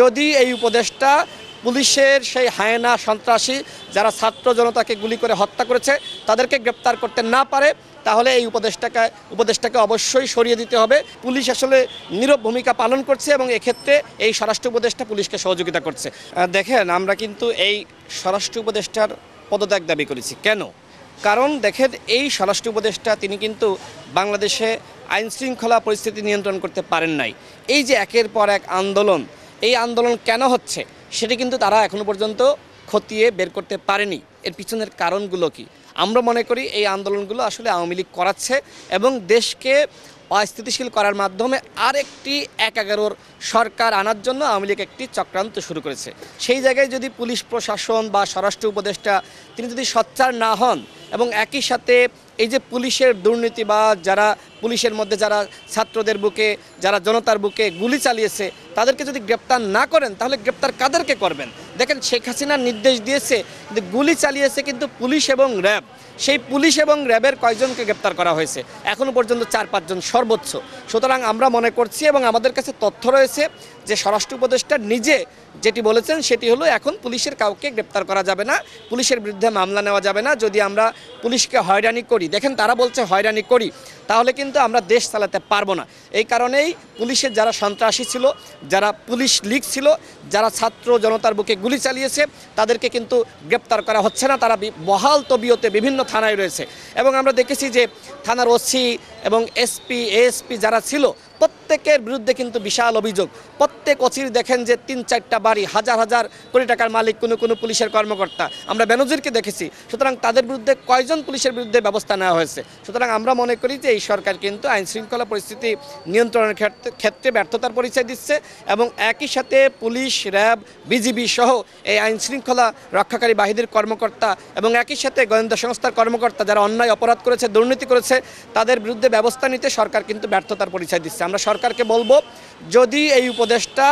যদি এই উপদেষ্টা পুলিশের সেই হায়না সন্ত্রাসী যারা ছাত্র জনতাকে গুলি করে হত্যা করেছে তাদেরকে গ্রেপ্তার করতে না পারে তাহলে এই উপদেষ্টাকে উপদেষ্টাকে অবশ্যই সরিয়ে দিতে হবে পুলিশ আসলে নীরব ভূমিকা পালন করছে এবং এক্ষেত্রে এই স্বরাষ্ট্র উপদেষ্টা পুলিশকে সহযোগিতা করছে দেখেন আমরা কিন্তু এই স্বরাষ্ট্র উপদেষ্টার পদত্যাগ দাবি করেছি কেন কারণ দেখেন এই স্বরাষ্ট্র উপদেষ্টা তিনি কিন্তু বাংলাদেশে আইনশৃঙ্খলা পরিস্থিতি নিয়ন্ত্রণ করতে পারেন নাই এই যে একের পর এক আন্দোলন এই আন্দোলন কেন হচ্ছে সেটি কিন্তু তারা এখনো পর্যন্ত খতিয়ে বের করতে পারেনি এর পিছনের কারণগুলো কি আমরা মনে করি এই আন্দোলনগুলো আসলে আওয়ামী লীগ করাচ্ছে এবং দেশকে অস্থিতিশীল করার মাধ্যমে আরেকটি এক এগারোর সরকার আনার জন্য আওয়ামী লীগ একটি চক্রান্ত শুরু করেছে সেই জায়গায় যদি পুলিশ প্রশাসন বা স্বরাষ্ট্র উপদেষ্টা তিনি যদি সচ্চার না হন এবং একই সাথে এই যে পুলিশের দুর্নীতি বা যারা পুলিশের মধ্যে যারা ছাত্রদের বুকে যারা জনতার বুকে গুলি চালিয়েছে তাদেরকে যদি গ্রেপ্তার না করেন তাহলে গ্রেপ্তার কাদেরকে করবেন দেখেন শেখ হাসিনার নির্দেশ দিয়েছে যে গুলি চালিয়েছে কিন্তু পুলিশ এবং র্যাব সেই পুলিশ এবং র্যাবের কয়জনকে গ্রেপ্তার করা হয়েছে এখনও পর্যন্ত চার পাঁচজন সর্বোচ্চ সুতরাং আমরা মনে করছি এবং আমাদের কাছে তথ্য রয়েছে যে স্বরাষ্ট্র উপদেষ্টা নিজে যেটি বলেছেন সেটি হলো এখন পুলিশের কাউকে গ্রেপ্তার করা যাবে না পুলিশের বিরুদ্ধে মামলা নেওয়া যাবে না যদি আমরা পুলিশকে হয়রানি করি দেখেন তারা বলছে হয়রানি করি তাহলে কিন্তু আমরা দেশ চালাতে পারবো না এই কারণেই পুলিশের যারা সন্ত্রাসী ছিল যারা পুলিশ লীগ ছিল যারা ছাত্র জনতার বুকে গুলি চালিয়েছে তাদেরকে কিন্তু গ্রেপ্তার করা হচ্ছে না তারা বহাল তবিয়তে বিভিন্ন থানায় রয়েছে এবং আমরা দেখেছি যে থানার ওসি এবং এসপি এএসপি যারা ছিল প্রত্যেক প্রত্যেকের বিরুদ্ধে কিন্তু বিশাল অভিযোগ প্রত্যেক অচির দেখেন যে তিন চারটা বাড়ি হাজার হাজার কোটি টাকার মালিক কোনো কোনো পুলিশের কর্মকর্তা আমরা বেনজিরকে দেখেছি সুতরাং তাদের বিরুদ্ধে কয়জন পুলিশের বিরুদ্ধে ব্যবস্থা নেওয়া হয়েছে সুতরাং আমরা মনে করি যে এই সরকার কিন্তু আইন শৃঙ্খলা পরিস্থিতি নিয়ন্ত্রণের ক্ষেত্রে ব্যর্থতার পরিচয় দিচ্ছে এবং একই সাথে পুলিশ র্যাব বিজিবি সহ এই আইন শৃঙ্খলা রক্ষাকারী বাহিনীর কর্মকর্তা এবং একই সাথে গোয়েন্দা সংস্থার কর্মকর্তা যারা অন্যায় অপরাধ করেছে দুর্নীতি করেছে তাদের বিরুদ্ধে ব্যবস্থা নিতে সরকার কিন্তু ব্যর্থতার পরিচয় দিচ্ছে আমরা সরকার সরকারকে বলবো যদি এই উপদেশটা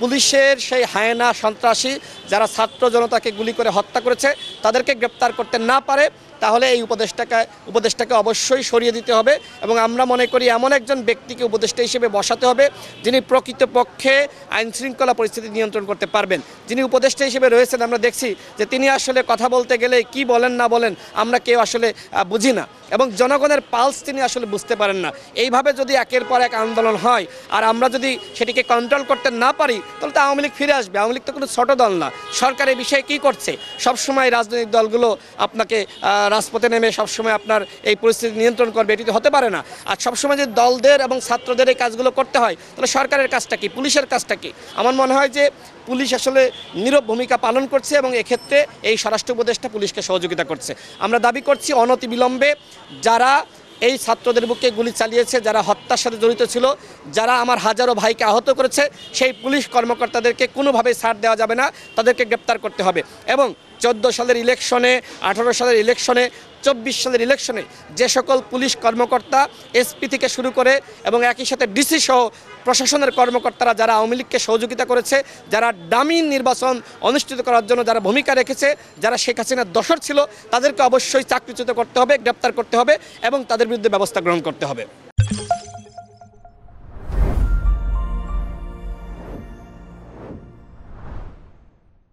পুলিশের সেই হায়না সন্ত্রাসী যারা ছাত্র জনতাকে গুলি করে হত্যা করেছে তাদেরকে গ্রেপ্তার করতে না পারে তাহলে এই উপদেষ্টাকে উপদেষ্টাকে অবশ্যই সরিয়ে দিতে হবে এবং আমরা মনে করি এমন একজন ব্যক্তিকে উপদেষ্টা হিসেবে বসাতে হবে যিনি প্রকৃতপক্ষে আইনশৃঙ্খলা পরিস্থিতি নিয়ন্ত্রণ করতে পারবেন যিনি উপদেষ্টা হিসেবে রয়েছেন আমরা দেখছি যে তিনি আসলে কথা বলতে গেলে কি বলেন না বলেন আমরা কেউ আসলে বুঝি না এবং জনগণের পালস তিনি আসলে বুঝতে পারেন না এইভাবে যদি একের পর এক আন্দোলন হয় আর আমরা যদি সেটিকে কন্ট্রোল করতে না পারি তাহলে তো আওয়ামী লীগ ফিরে আসবে আওয়ামী লীগ তো কোনো ছোট দল না সরকার এই বিষয়ে কী করছে সবসময় রাজনৈতিক দলগুলো আপনাকে রাজপথে নেমে সবসময় আপনার এই পরিস্থিতি নিয়ন্ত্রণ করবে এটি তো হতে পারে না আর সবসময় যে দলদের এবং ছাত্রদের এই কাজগুলো করতে হয় তাহলে সরকারের কাজটা কি পুলিশের কাজটা কি আমার মনে হয় যে পুলিশ আসলে নীরব ভূমিকা পালন করছে এবং এক্ষেত্রে এই স্বরাষ্ট্র উপদেষ্টা পুলিশকে সহযোগিতা করছে আমরা দাবি করছি অনতিবিলম্বে যারা এই ছাত্রদের বুকে গুলি চালিয়েছে যারা হত্যার সাথে জড়িত ছিল যারা আমার হাজারো ভাইকে আহত করেছে সেই পুলিশ কর্মকর্তাদেরকে কোনোভাবে ছাড় দেওয়া যাবে না তাদেরকে গ্রেপ্তার করতে হবে এবং চোদ্দো সালের ইলেকশনে আঠারো সালের ইলেকশনে চব্বিশ সালের ইলেকশনে যে সকল পুলিশ কর্মকর্তা এসপি থেকে শুরু করে এবং একই সাথে ডিসি সহ প্রশাসনের কর্মকর্তারা যারা আওয়ামী লীগকে সহযোগিতা করেছে যারা ডামি নির্বাচন অনুষ্ঠিত করার জন্য যারা ভূমিকা রেখেছে যারা শেখ হাসিনার দশর ছিল তাদেরকে অবশ্যই চাকরিচ্যুত করতে হবে গ্রেপ্তার করতে হবে এবং তাদের বিরুদ্ধে ব্যবস্থা গ্রহণ করতে হবে